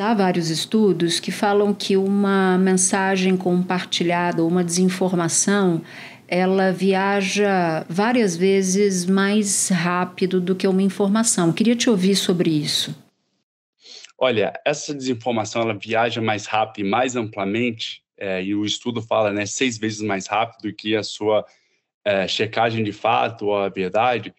Há vários estudos que falam que uma mensagem compartilhada ou uma desinformação ela viaja várias vezes mais rápido do que uma informação. Queria te ouvir sobre isso. Olha, essa desinformação ela viaja mais rápido e mais amplamente, é, e o estudo fala né, seis vezes mais rápido que a sua é, checagem de fato ou a verdade,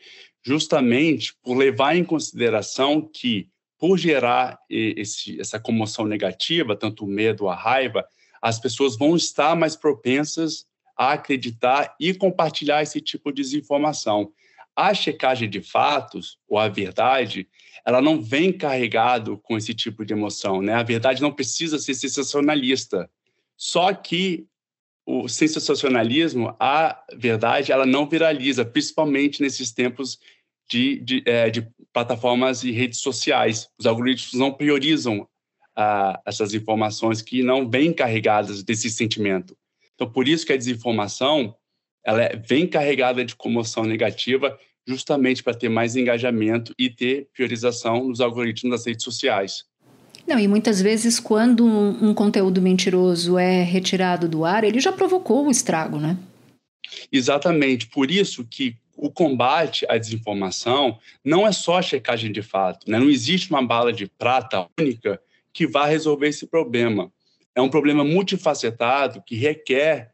justamente por levar em consideração que por gerar esse, essa comoção negativa, tanto o medo, a raiva, as pessoas vão estar mais propensas a acreditar e compartilhar esse tipo de desinformação. A checagem de fatos ou a verdade, ela não vem carregado com esse tipo de emoção, né? A verdade não precisa ser sensacionalista. Só que o sensacionalismo, a verdade, ela não viraliza, principalmente nesses tempos de, de, é, de plataformas e redes sociais. Os algoritmos não priorizam ah, essas informações que não vêm carregadas desse sentimento. Então, por isso que a desinformação ela é, vem carregada de comoção negativa, justamente para ter mais engajamento e ter priorização nos algoritmos das redes sociais. Não, e muitas vezes quando um, um conteúdo mentiroso é retirado do ar, ele já provocou o estrago, né? Exatamente, por isso que o combate à desinformação não é só a checagem de fato, né? não existe uma bala de prata única que vá resolver esse problema. É um problema multifacetado que requer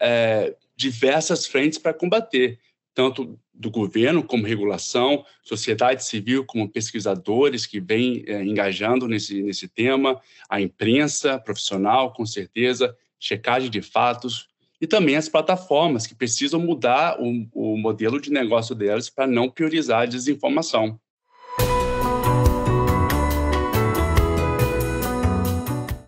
é, diversas frentes para combater, tanto do governo como regulação, sociedade civil como pesquisadores que vêm é, engajando nesse, nesse tema, a imprensa profissional, com certeza, checagem de fatos, e também as plataformas que precisam mudar o, o modelo de negócio delas para não priorizar a desinformação.